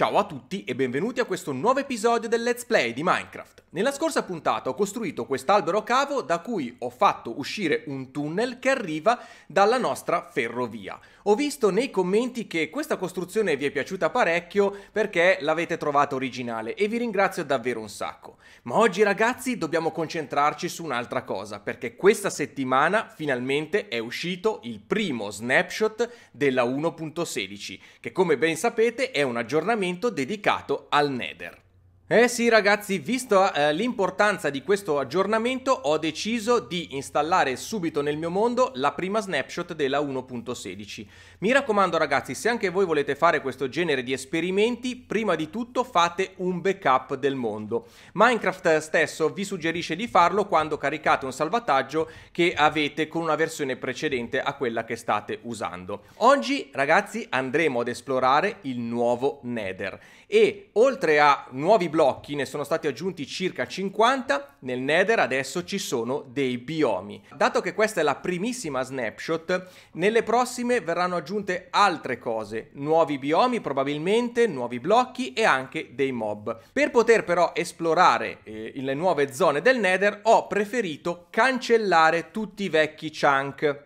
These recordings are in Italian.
Ciao a tutti e benvenuti a questo nuovo episodio del Let's Play di Minecraft. Nella scorsa puntata ho costruito quest'albero cavo da cui ho fatto uscire un tunnel che arriva dalla nostra ferrovia. Ho visto nei commenti che questa costruzione vi è piaciuta parecchio perché l'avete trovata originale e vi ringrazio davvero un sacco. Ma oggi ragazzi dobbiamo concentrarci su un'altra cosa perché questa settimana finalmente è uscito il primo snapshot della 1.16 che come ben sapete è un aggiornamento aggiornamento dedicato al Nether. Eh sì ragazzi, visto eh, l'importanza di questo aggiornamento ho deciso di installare subito nel mio mondo la prima snapshot della 1.16 mi raccomando ragazzi, se anche voi volete fare questo genere di esperimenti, prima di tutto fate un backup del mondo. Minecraft stesso vi suggerisce di farlo quando caricate un salvataggio che avete con una versione precedente a quella che state usando. Oggi ragazzi andremo ad esplorare il nuovo Nether e oltre a nuovi blocchi, ne sono stati aggiunti circa 50, nel Nether adesso ci sono dei biomi. Dato che questa è la primissima snapshot, nelle prossime verranno aggiunti aggiunte altre cose, nuovi biomi probabilmente, nuovi blocchi e anche dei mob. Per poter però esplorare eh, le nuove zone del Nether ho preferito cancellare tutti i vecchi chunk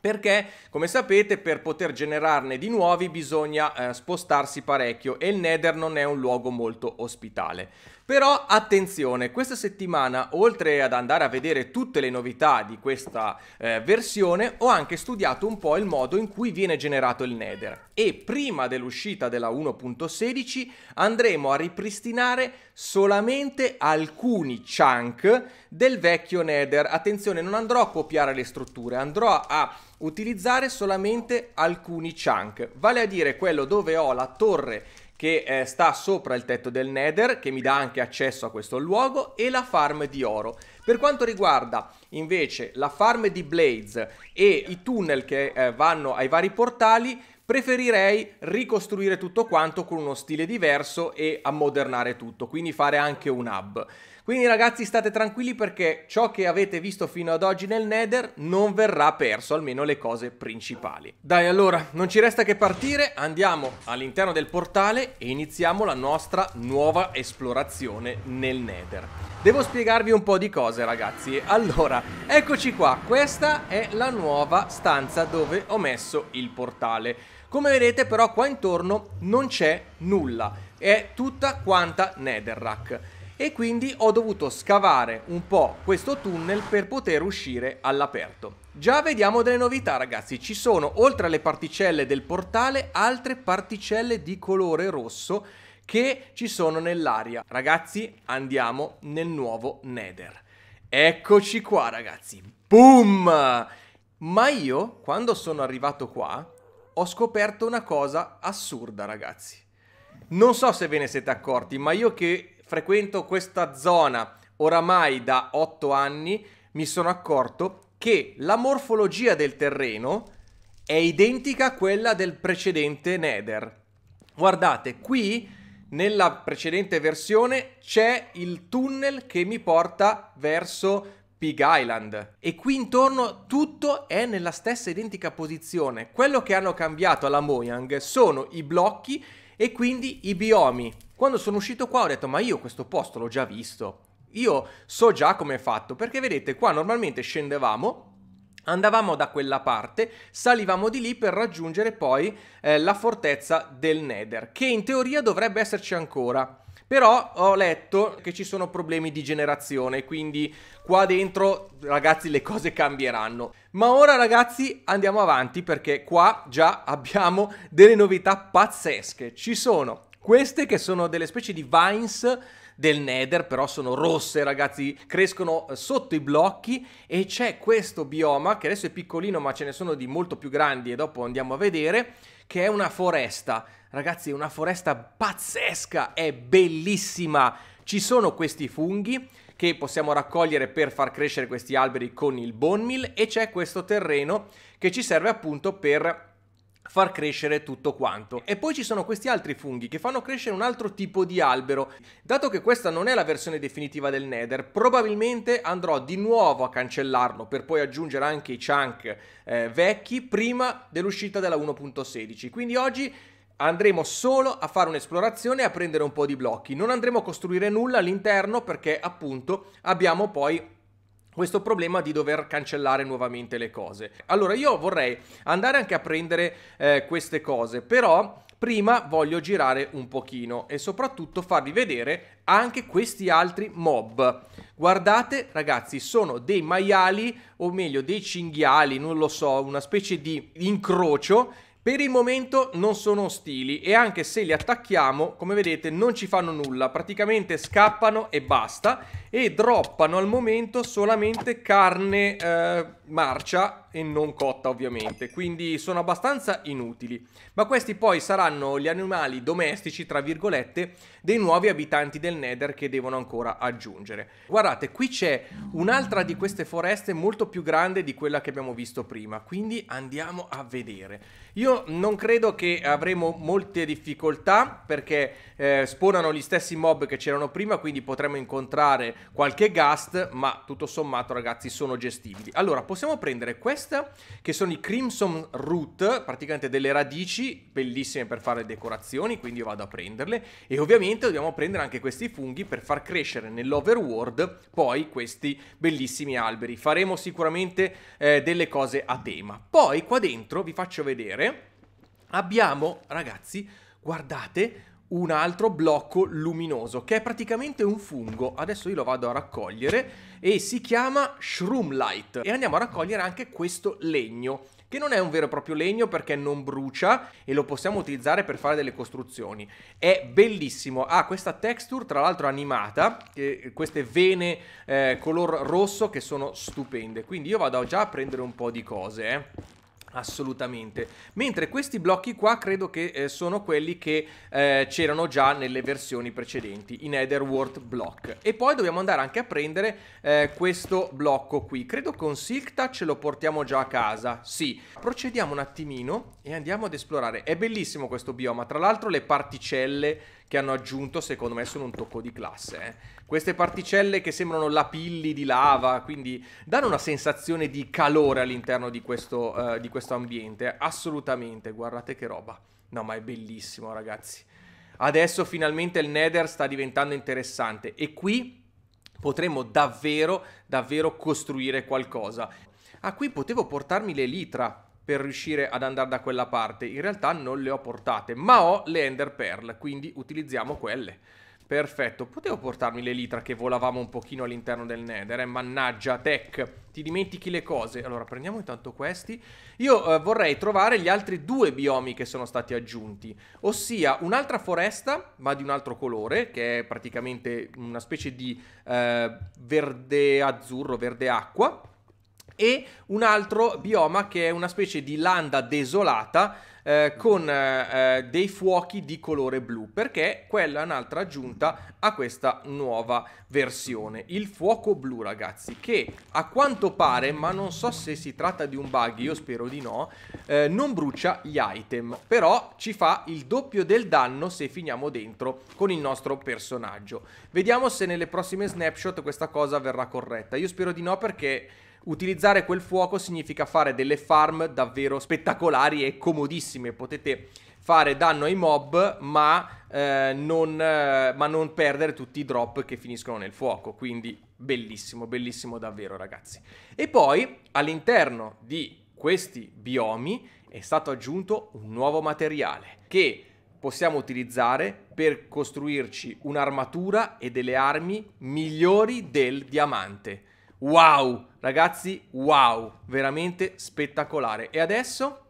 perché come sapete per poter generarne di nuovi bisogna eh, spostarsi parecchio e il Nether non è un luogo molto ospitale. Però attenzione, questa settimana oltre ad andare a vedere tutte le novità di questa eh, versione ho anche studiato un po' il modo in cui viene generato il Nether e prima dell'uscita della 1.16 andremo a ripristinare solamente alcuni chunk del vecchio Nether. Attenzione, non andrò a copiare le strutture, andrò a utilizzare solamente alcuni chunk, vale a dire quello dove ho la torre che eh, sta sopra il tetto del Nether, che mi dà anche accesso a questo luogo, e la farm di oro. Per quanto riguarda invece la farm di Blades e i tunnel che eh, vanno ai vari portali, preferirei ricostruire tutto quanto con uno stile diverso e ammodernare tutto, quindi fare anche un hub. Quindi ragazzi state tranquilli perché ciò che avete visto fino ad oggi nel Nether non verrà perso, almeno le cose principali. Dai allora, non ci resta che partire, andiamo all'interno del portale e iniziamo la nostra nuova esplorazione nel Nether. Devo spiegarvi un po' di cose ragazzi. Allora, eccoci qua, questa è la nuova stanza dove ho messo il portale. Come vedete però qua intorno non c'è nulla, è tutta quanta Netherrack e quindi ho dovuto scavare un po' questo tunnel per poter uscire all'aperto. Già vediamo delle novità ragazzi, ci sono oltre alle particelle del portale altre particelle di colore rosso che ci sono nell'aria. Ragazzi andiamo nel nuovo Nether. Eccoci qua ragazzi, boom! Ma io quando sono arrivato qua ho scoperto una cosa assurda ragazzi. Non so se ve ne siete accorti, ma io che frequento questa zona oramai da 8 anni, mi sono accorto che la morfologia del terreno è identica a quella del precedente Nether. Guardate, qui nella precedente versione c'è il tunnel che mi porta verso Pig Island e qui intorno tutto è nella stessa identica posizione. Quello che hanno cambiato alla Mojang sono i blocchi e quindi i biomi. Quando sono uscito qua ho detto ma io questo posto l'ho già visto, io so già come è fatto, perché vedete qua normalmente scendevamo, andavamo da quella parte, salivamo di lì per raggiungere poi eh, la fortezza del Nether, che in teoria dovrebbe esserci ancora. Però ho letto che ci sono problemi di generazione, quindi qua dentro ragazzi le cose cambieranno. Ma ora ragazzi andiamo avanti perché qua già abbiamo delle novità pazzesche. Ci sono queste che sono delle specie di vines del Nether, però sono rosse ragazzi, crescono eh, sotto i blocchi e c'è questo bioma che adesso è piccolino ma ce ne sono di molto più grandi e dopo andiamo a vedere, che è una foresta. Ragazzi è una foresta pazzesca, è bellissima, ci sono questi funghi che possiamo raccogliere per far crescere questi alberi con il bone meal e c'è questo terreno che ci serve appunto per far crescere tutto quanto. E poi ci sono questi altri funghi che fanno crescere un altro tipo di albero. Dato che questa non è la versione definitiva del Nether, probabilmente andrò di nuovo a cancellarlo per poi aggiungere anche i chunk eh, vecchi prima dell'uscita della 1.16. Quindi oggi andremo solo a fare un'esplorazione e a prendere un po' di blocchi. Non andremo a costruire nulla all'interno perché appunto abbiamo poi questo problema di dover cancellare nuovamente le cose. Allora io vorrei andare anche a prendere eh, queste cose, però prima voglio girare un pochino e soprattutto farvi vedere anche questi altri mob. Guardate ragazzi, sono dei maiali o meglio dei cinghiali, non lo so, una specie di incrocio per il momento non sono ostili e anche se li attacchiamo, come vedete, non ci fanno nulla, praticamente scappano e basta e droppano al momento solamente carne eh, marcia e non cotta ovviamente, quindi sono abbastanza inutili. Ma questi poi saranno gli animali domestici, tra virgolette, dei nuovi abitanti del Nether che devono ancora aggiungere. Guardate, qui c'è un'altra di queste foreste molto più grande di quella che abbiamo visto prima, quindi andiamo a vedere. Io non credo che avremo molte difficoltà perché eh, spawnano gli stessi mob che c'erano prima, quindi potremo incontrare qualche gast, ma tutto sommato ragazzi sono gestibili. Allora, possiamo prendere questa, che sono i Crimson Root, praticamente delle radici bellissime per fare decorazioni, quindi io vado a prenderle. E ovviamente dobbiamo prendere anche questi funghi per far crescere nell'overworld poi questi bellissimi alberi. Faremo sicuramente eh, delle cose a tema. Poi qua dentro vi faccio vedere, abbiamo ragazzi, guardate un altro blocco luminoso che è praticamente un fungo adesso io lo vado a raccogliere e si chiama shroom light e andiamo a raccogliere anche questo legno che non è un vero e proprio legno perché non brucia e lo possiamo utilizzare per fare delle costruzioni. È bellissimo, ha questa texture tra l'altro animata, queste vene eh, color rosso che sono stupende, quindi io vado già a prendere un po' di cose. Eh. Assolutamente. Mentre questi blocchi qua credo che eh, sono quelli che eh, c'erano già nelle versioni precedenti, in Etherworld Block. E poi dobbiamo andare anche a prendere eh, questo blocco qui. Credo con Silkta ce lo portiamo già a casa. Sì. Procediamo un attimino e andiamo ad esplorare. È bellissimo questo bioma. Tra l'altro le particelle che hanno aggiunto secondo me sono un tocco di classe, eh. Queste particelle che sembrano lapilli di lava, quindi danno una sensazione di calore all'interno di questo, uh, di questo ambiente. Assolutamente, guardate che roba. No, ma è bellissimo, ragazzi. Adesso finalmente il Nether sta diventando interessante e qui potremmo davvero, davvero costruire qualcosa. Ah, qui potevo portarmi le litra, per riuscire ad andare da quella parte. In realtà non le ho portate, ma ho le Ender Pearl, quindi utilizziamo quelle. Perfetto, potevo portarmi l'elitra che volavamo un pochino all'interno del nether, eh? mannaggia, tech, ti dimentichi le cose. Allora, prendiamo intanto questi. Io eh, vorrei trovare gli altri due biomi che sono stati aggiunti, ossia un'altra foresta, ma di un altro colore, che è praticamente una specie di eh, verde azzurro, verde acqua, e un altro bioma che è una specie di landa desolata eh, con eh, eh, dei fuochi di colore blu, perché quella è un'altra aggiunta a questa nuova versione, il fuoco blu ragazzi, che a quanto pare, ma non so se si tratta di un bug, io spero di no, eh, non brucia gli item, però ci fa il doppio del danno se finiamo dentro con il nostro personaggio. Vediamo se nelle prossime snapshot questa cosa verrà corretta, io spero di no perché utilizzare quel fuoco significa fare delle farm davvero spettacolari e comodissime. Potete fare danno ai mob, ma, eh, non, eh, ma non perdere tutti i drop che finiscono nel fuoco. Quindi bellissimo, bellissimo davvero, ragazzi. E poi all'interno di questi biomi è stato aggiunto un nuovo materiale che possiamo utilizzare per costruirci un'armatura e delle armi migliori del diamante. Wow, ragazzi, wow, veramente spettacolare. E adesso?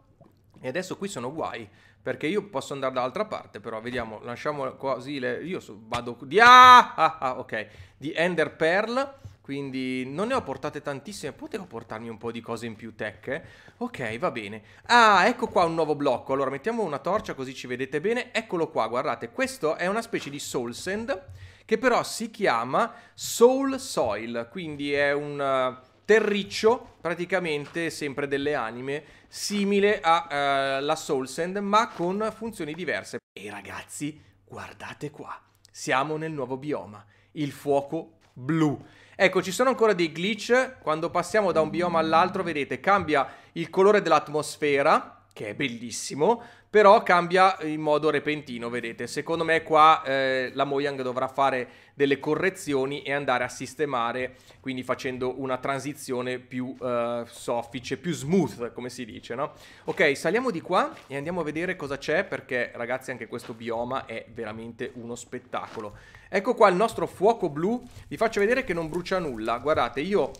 E adesso qui sono guai, perché io posso andare dall'altra parte, però vediamo, lasciamo così le... Io so, vado... Di... Ah! ah, ah, ok, di Ender Pearl, quindi non ne ho portate tantissime, potevo portarmi un po' di cose in più tech, eh? Ok, va bene. Ah, ecco qua un nuovo blocco, allora mettiamo una torcia così ci vedete bene, eccolo qua, guardate, questo è una specie di Soul Sand che però si chiama Soul Soil, quindi è un eh, terriccio praticamente sempre delle anime simile alla eh, uh, Soul Sand ma con funzioni diverse. E ragazzi, guardate qua, siamo nel nuovo bioma, il fuoco blu. Ecco, ci sono ancora dei glitch, quando passiamo da un bioma all'altro, vedete, cambia il colore dell'atmosfera, che è bellissimo, però cambia in modo repentino, vedete. Secondo me qua eh, la Mojang dovrà fare delle correzioni e andare a sistemare, quindi facendo una transizione più eh, soffice, più smooth, come si dice, no? Ok, saliamo di qua e andiamo a vedere cosa c'è, perché ragazzi anche questo bioma è veramente uno spettacolo. Ecco qua il nostro fuoco blu, vi faccio vedere che non brucia nulla, guardate, io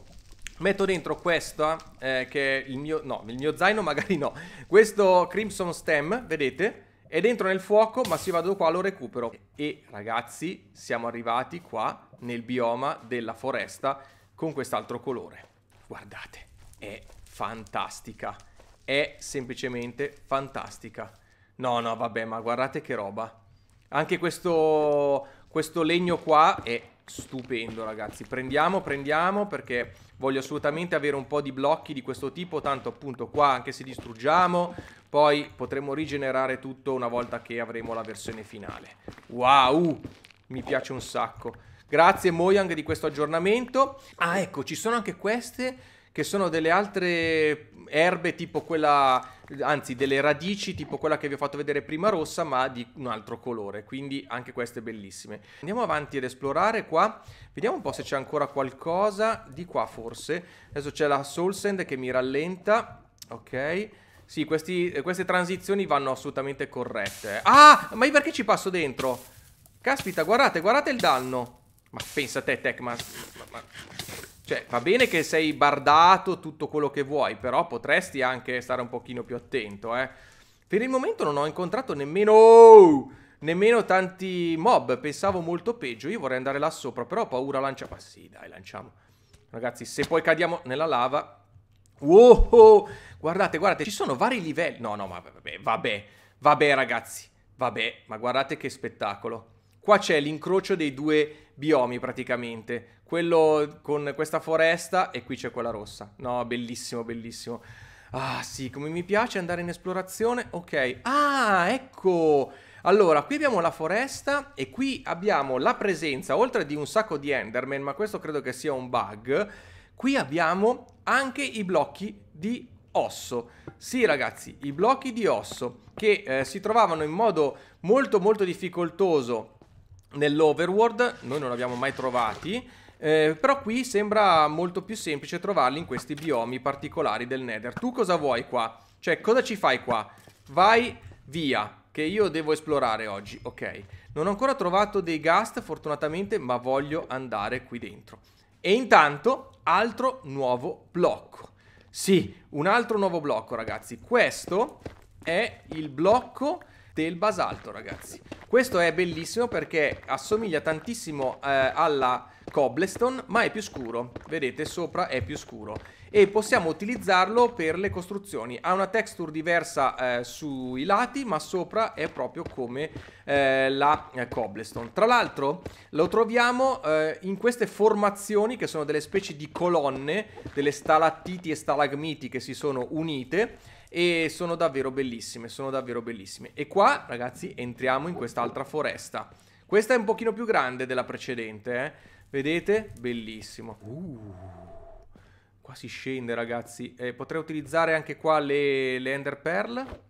Metto dentro questa, eh, che è il mio... no, il mio zaino magari no. Questo Crimson Stem, vedete? È dentro nel fuoco, ma se vado qua lo recupero. E ragazzi, siamo arrivati qua nel bioma della foresta con quest'altro colore. Guardate, è fantastica. È semplicemente fantastica. No, no, vabbè, ma guardate che roba. Anche questo, questo legno qua è stupendo, ragazzi. Prendiamo, prendiamo, perché voglio assolutamente avere un po' di blocchi di questo tipo, tanto appunto qua anche se distruggiamo, poi potremo rigenerare tutto una volta che avremo la versione finale. Wow, mi piace un sacco. Grazie Mojang di questo aggiornamento. Ah ecco, ci sono anche queste che sono delle altre erbe tipo quella, anzi delle radici tipo quella che vi ho fatto vedere prima rossa ma di un altro colore, quindi anche queste bellissime. Andiamo avanti ad esplorare qua, vediamo un po' se c'è ancora qualcosa di qua forse. Adesso c'è la Soul Sand che mi rallenta, ok. Sì, questi, queste transizioni vanno assolutamente corrette. Ah, ma io perché ci passo dentro? Caspita, guardate, guardate il danno. Ma pensa a te, Tech, ma... Cioè, va bene che sei bardato, tutto quello che vuoi, però potresti anche stare un pochino più attento, eh. Per il momento non ho incontrato nemmeno... Oh, nemmeno tanti mob, pensavo molto peggio. Io vorrei andare là sopra, però ho paura lancia... Ma sì, dai, lanciamo. Ragazzi, se poi cadiamo nella lava... Wow! Oh, oh, guardate, guardate, ci sono vari livelli. No, no, ma vabbè, vabbè. Vabbè, ragazzi. Vabbè, ma guardate che spettacolo. Qua c'è l'incrocio dei due biomi, praticamente quello con questa foresta e qui c'è quella rossa. No, bellissimo, bellissimo. Ah sì, come mi piace andare in esplorazione. Ok, ah ecco. Allora, qui abbiamo la foresta e qui abbiamo la presenza, oltre di un sacco di Enderman, ma questo credo che sia un bug, qui abbiamo anche i blocchi di osso. Sì ragazzi, i blocchi di osso che eh, si trovavano in modo molto molto difficoltoso nell'overworld, noi non li abbiamo mai trovati, eh, però qui sembra molto più semplice trovarli in questi biomi particolari del Nether. Tu cosa vuoi qua? Cioè, cosa ci fai qua? Vai via, che io devo esplorare oggi, ok. Non ho ancora trovato dei ghast, fortunatamente, ma voglio andare qui dentro. E intanto, altro nuovo blocco. Sì, un altro nuovo blocco, ragazzi. Questo è il blocco del basalto, ragazzi. Questo è bellissimo perché assomiglia tantissimo eh, alla cobblestone, ma è più scuro. Vedete, sopra è più scuro. E possiamo utilizzarlo per le costruzioni. Ha una texture diversa eh, sui lati, ma sopra è proprio come eh, la eh, cobblestone. Tra l'altro lo troviamo eh, in queste formazioni che sono delle specie di colonne, delle stalattiti e stalagmiti che si sono unite e sono davvero bellissime, sono davvero bellissime. E qua, ragazzi, entriamo in quest'altra foresta. Questa è un pochino più grande della precedente, eh? Vedete? Bellissimo. Uh, qua si scende, ragazzi. Eh, potrei utilizzare anche qua le, le Ender Pearl.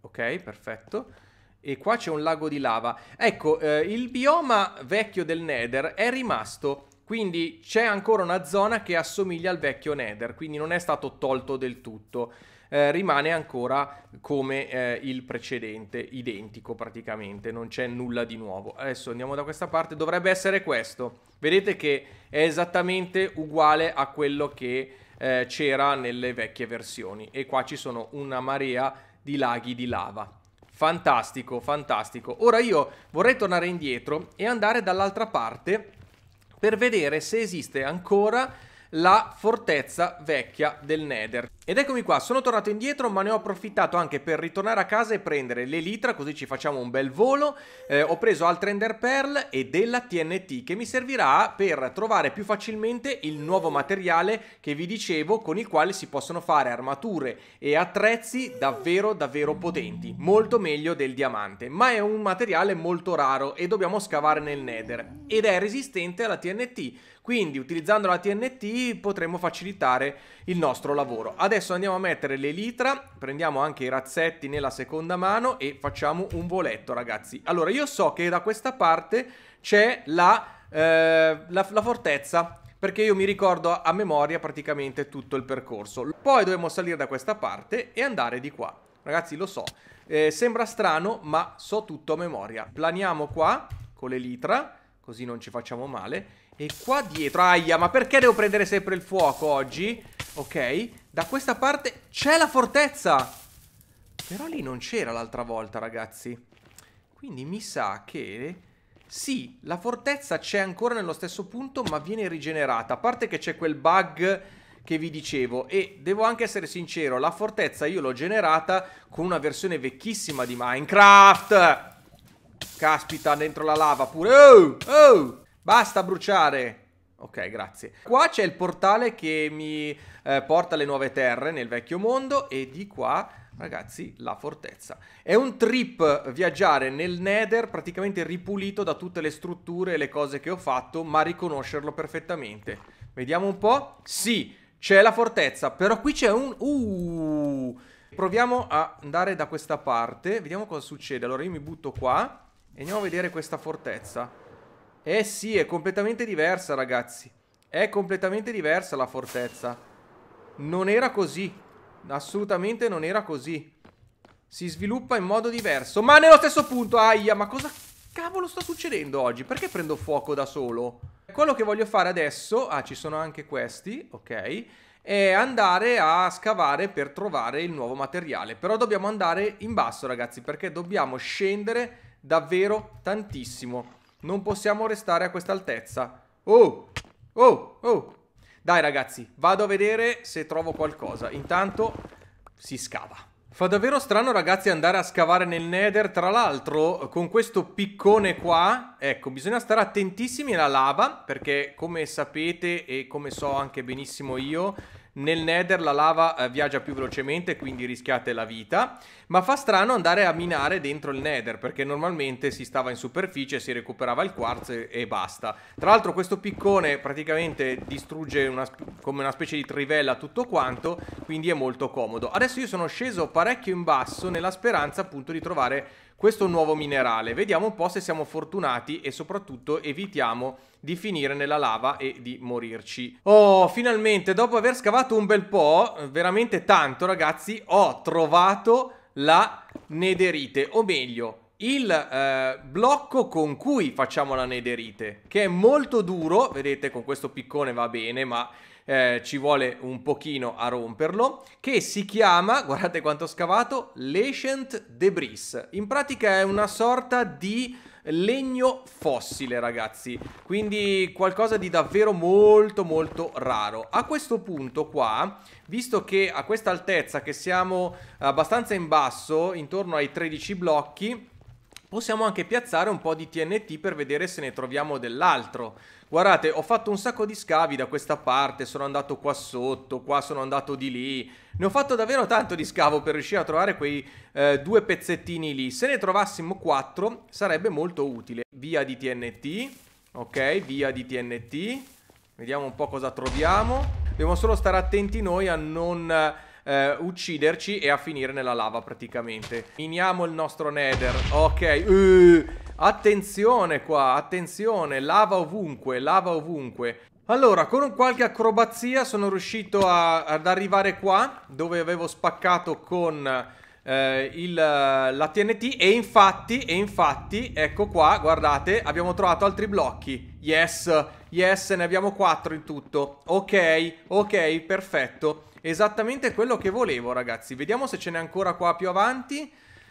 Ok, perfetto. E qua c'è un lago di lava. Ecco, eh, il bioma vecchio del Nether è rimasto quindi c'è ancora una zona che assomiglia al vecchio Nether, quindi non è stato tolto del tutto. Eh, rimane ancora come eh, il precedente, identico praticamente, non c'è nulla di nuovo. Adesso andiamo da questa parte, dovrebbe essere questo. Vedete che è esattamente uguale a quello che eh, c'era nelle vecchie versioni e qua ci sono una marea di laghi di lava. Fantastico, fantastico. Ora io vorrei tornare indietro e andare dall'altra parte per vedere se esiste ancora la fortezza vecchia del Nether. Ed eccomi qua, sono tornato indietro ma ne ho approfittato anche per ritornare a casa e prendere l'elitra così ci facciamo un bel volo. Eh, ho preso altre Ender Pearl e della TNT che mi servirà per trovare più facilmente il nuovo materiale che vi dicevo con il quale si possono fare armature e attrezzi davvero davvero potenti, molto meglio del diamante, ma è un materiale molto raro e dobbiamo scavare nel Nether ed è resistente alla TNT quindi utilizzando la TNT potremo facilitare il nostro lavoro. Adesso andiamo a mettere l'elitra, prendiamo anche i razzetti nella seconda mano e facciamo un voletto ragazzi. Allora io so che da questa parte c'è la, eh, la, la fortezza perché io mi ricordo a memoria praticamente tutto il percorso. Poi dobbiamo salire da questa parte e andare di qua. Ragazzi, lo so, eh, sembra strano, ma so tutto a memoria. Planiamo qua con l'elitra Così non ci facciamo male E qua dietro Aia ma perché devo prendere sempre il fuoco oggi? Ok Da questa parte c'è la fortezza Però lì non c'era l'altra volta ragazzi Quindi mi sa che Sì la fortezza c'è ancora nello stesso punto Ma viene rigenerata A parte che c'è quel bug che vi dicevo e devo anche essere sincero, la fortezza io l'ho generata con una versione vecchissima di Minecraft Caspita, dentro la lava pure. Oh, oh, basta bruciare. Ok, grazie. Qua c'è il portale che mi eh, porta alle nuove terre nel vecchio mondo e di qua, ragazzi, la fortezza. È un trip viaggiare nel Nether praticamente ripulito da tutte le strutture e le cose che ho fatto, ma riconoscerlo perfettamente. Vediamo un po'. Sì, c'è la fortezza, però qui c'è un... Uh, proviamo a andare da questa parte, vediamo cosa succede. Allora io mi butto qua e andiamo a vedere questa fortezza. Eh sì, è completamente diversa, ragazzi. È completamente diversa la fortezza. Non era così. Assolutamente non era così. Si sviluppa in modo diverso. Ma nello stesso punto, aia, ma cosa cavolo sta succedendo oggi? Perché prendo fuoco da solo? Quello che voglio fare adesso, ah ci sono anche questi, ok, è andare a scavare per trovare il nuovo materiale. Però dobbiamo andare in basso ragazzi perché dobbiamo scendere davvero tantissimo. Non possiamo restare a questa altezza. Oh, oh, oh. Dai ragazzi, vado a vedere se trovo qualcosa. Intanto si scava. Fa davvero strano ragazzi andare a scavare nel nether, tra l'altro con questo piccone qua, ecco bisogna stare attentissimi alla lava perché come sapete e come so anche benissimo io, nel nether la lava eh, viaggia più velocemente quindi rischiate la vita ma fa strano andare a minare dentro il nether perché normalmente si stava in superficie, si recuperava il quartz e, e basta. Tra l'altro questo piccone praticamente distrugge una, come una specie di trivella tutto quanto, quindi è molto comodo. Adesso io sono sceso parecchio in basso nella speranza appunto di trovare questo nuovo minerale. Vediamo un po' se siamo fortunati e soprattutto evitiamo di finire nella lava e di morirci. Oh, finalmente, dopo aver scavato un bel po', veramente tanto ragazzi, ho trovato la nederite, o meglio, il eh, blocco con cui facciamo la nederite, che è molto duro, vedete con questo piccone va bene, ma eh, ci vuole un pochino a romperlo, che si chiama, guardate quanto ho scavato, Lescent Debris. In pratica è una sorta di legno fossile, ragazzi. Quindi qualcosa di davvero molto molto raro. A questo punto qua, visto che a questa altezza che siamo abbastanza in basso, intorno ai 13 blocchi, possiamo anche piazzare un po' di TNT per vedere se ne troviamo dell'altro. Guardate, ho fatto un sacco di scavi da questa parte, sono andato qua sotto, qua sono andato di lì. Ne ho fatto davvero tanto di scavo per riuscire a trovare quei eh, due pezzettini lì. Se ne trovassimo quattro sarebbe molto utile. Via di TNT, ok, via di TNT. Vediamo un po' cosa troviamo. Dobbiamo solo stare attenti noi a non eh, ucciderci e a finire nella lava praticamente. Miniamo il nostro nether. Ok. Uh, attenzione qua, attenzione. Lava ovunque, lava ovunque. Allora, con qualche acrobazia sono riuscito a, ad arrivare qua, dove avevo spaccato con... Eh, il, la TNT e infatti, e infatti, ecco qua, guardate, abbiamo trovato altri blocchi. Yes, yes, ne abbiamo quattro in tutto. Ok, ok, perfetto esattamente quello che volevo, ragazzi. Vediamo se ce n'è ancora qua più avanti.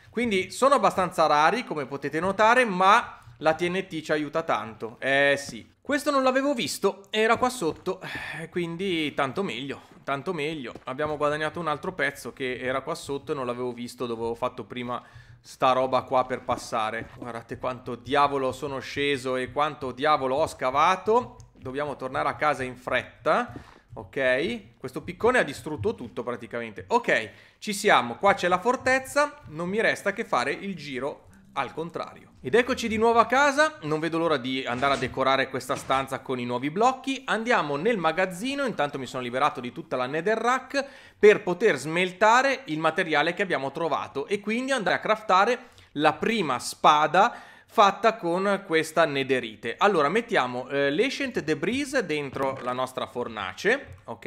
Quindi sono abbastanza rari, come potete notare, ma la TNT ci aiuta tanto. Eh sì. Questo non l'avevo visto, era qua sotto, eh, quindi tanto meglio, tanto meglio. Abbiamo guadagnato un altro pezzo che era qua sotto e non l'avevo visto dove ho fatto prima sta roba qua per passare. Guardate quanto diavolo sono sceso e quanto diavolo ho scavato. Dobbiamo tornare a casa in fretta. Ok, questo piccone ha distrutto tutto praticamente. Ok, ci siamo, qua c'è la fortezza, non mi resta che fare il giro al contrario. Ed eccoci di nuovo a casa, non vedo l'ora di andare a decorare questa stanza con i nuovi blocchi. Andiamo nel magazzino, intanto mi sono liberato di tutta la netherrack, per poter smeltare il materiale che abbiamo trovato e quindi andare a craftare la prima spada fatta con questa nederite. Allora mettiamo eh, l'escent debris dentro la nostra fornace, ok?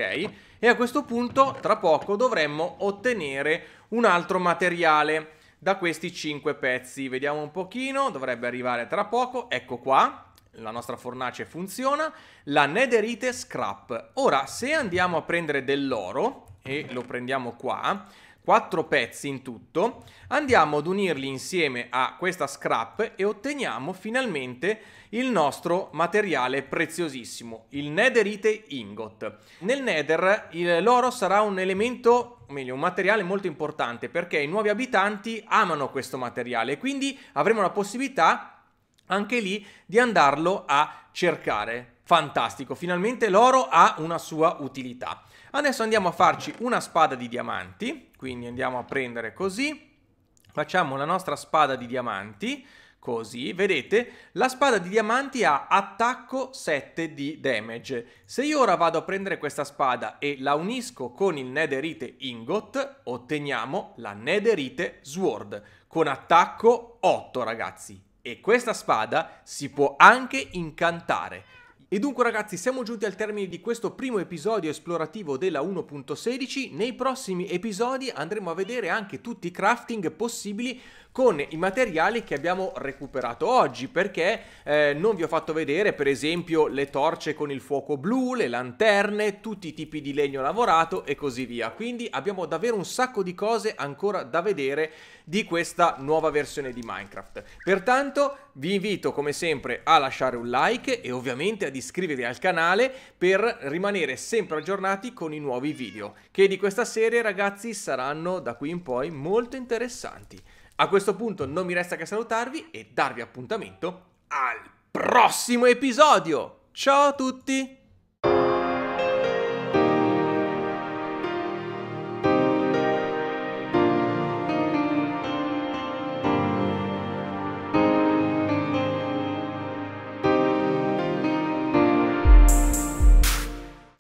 E a questo punto tra poco dovremmo ottenere un altro materiale da questi 5 pezzi. Vediamo un pochino, dovrebbe arrivare tra poco, ecco qua. La nostra fornace funziona, la nederite scrap. Ora, se andiamo a prendere dell'oro, e lo prendiamo qua, quattro pezzi in tutto, andiamo ad unirli insieme a questa scrap e otteniamo finalmente il nostro materiale preziosissimo, il netherite ingot. Nel nether l'oro sarà un elemento, o meglio un materiale molto importante perché i nuovi abitanti amano questo materiale e quindi avremo la possibilità anche lì di andarlo a cercare. Fantastico, finalmente l'oro ha una sua utilità. Adesso andiamo a farci una spada di diamanti quindi andiamo a prendere così, facciamo la nostra spada di diamanti, così, vedete, la spada di diamanti ha attacco 7 di damage. Se io ora vado a prendere questa spada e la unisco con il netherite ingot, otteniamo la netherite sword, con attacco 8 ragazzi. E questa spada si può anche incantare. E dunque ragazzi siamo giunti al termine di questo primo episodio esplorativo della 1.16, nei prossimi episodi andremo a vedere anche tutti i crafting possibili con i materiali che abbiamo recuperato oggi perché eh, non vi ho fatto vedere per esempio le torce con il fuoco blu, le lanterne, tutti i tipi di legno lavorato e così via. Quindi abbiamo davvero un sacco di cose ancora da vedere di questa nuova versione di Minecraft. Pertanto vi invito come sempre a lasciare un like e ovviamente ad iscrivervi al canale per rimanere sempre aggiornati con i nuovi video che di questa serie ragazzi saranno da qui in poi molto interessanti. A questo punto non mi resta che salutarvi e darvi appuntamento al prossimo episodio. Ciao a tutti!